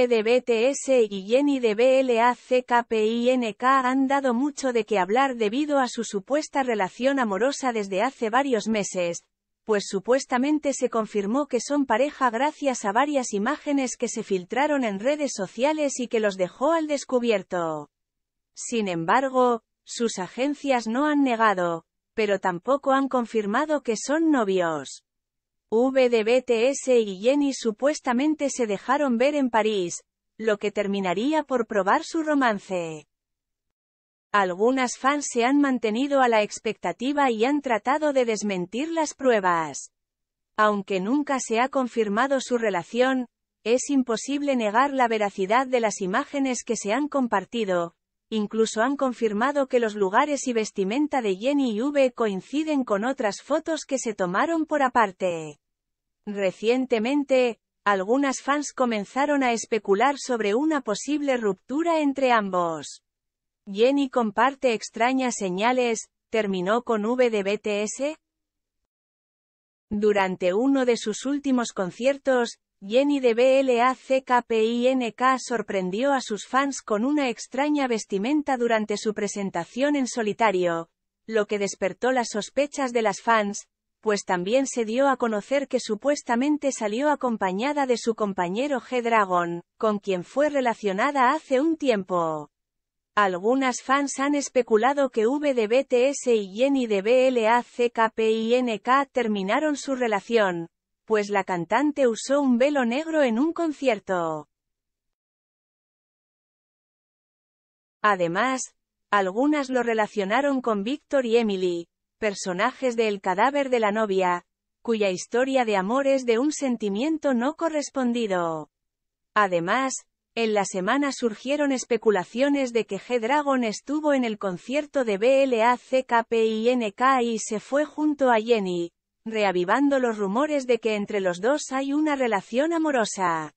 de BTS y Jenny de BLACKPINK han dado mucho de qué hablar debido a su supuesta relación amorosa desde hace varios meses, pues supuestamente se confirmó que son pareja gracias a varias imágenes que se filtraron en redes sociales y que los dejó al descubierto. Sin embargo, sus agencias no han negado, pero tampoco han confirmado que son novios. V de BTS y Jenny supuestamente se dejaron ver en París, lo que terminaría por probar su romance. Algunas fans se han mantenido a la expectativa y han tratado de desmentir las pruebas. Aunque nunca se ha confirmado su relación, es imposible negar la veracidad de las imágenes que se han compartido, incluso han confirmado que los lugares y vestimenta de Jenny y V coinciden con otras fotos que se tomaron por aparte. Recientemente, algunas fans comenzaron a especular sobre una posible ruptura entre ambos. Jenny comparte extrañas señales, terminó con V de BTS. Durante uno de sus últimos conciertos, Jenny de BLACKPINK sorprendió a sus fans con una extraña vestimenta durante su presentación en solitario, lo que despertó las sospechas de las fans, pues también se dio a conocer que supuestamente salió acompañada de su compañero G-Dragon, con quien fue relacionada hace un tiempo. Algunas fans han especulado que V de BTS y Jenny de BLACKPINK terminaron su relación, pues la cantante usó un velo negro en un concierto. Además, algunas lo relacionaron con Victor y Emily, personajes del cadáver de la novia, cuya historia de amor es de un sentimiento no correspondido. Además, en la semana surgieron especulaciones de que G-Dragon estuvo en el concierto de BLACKPINK y se fue junto a Jenny, reavivando los rumores de que entre los dos hay una relación amorosa.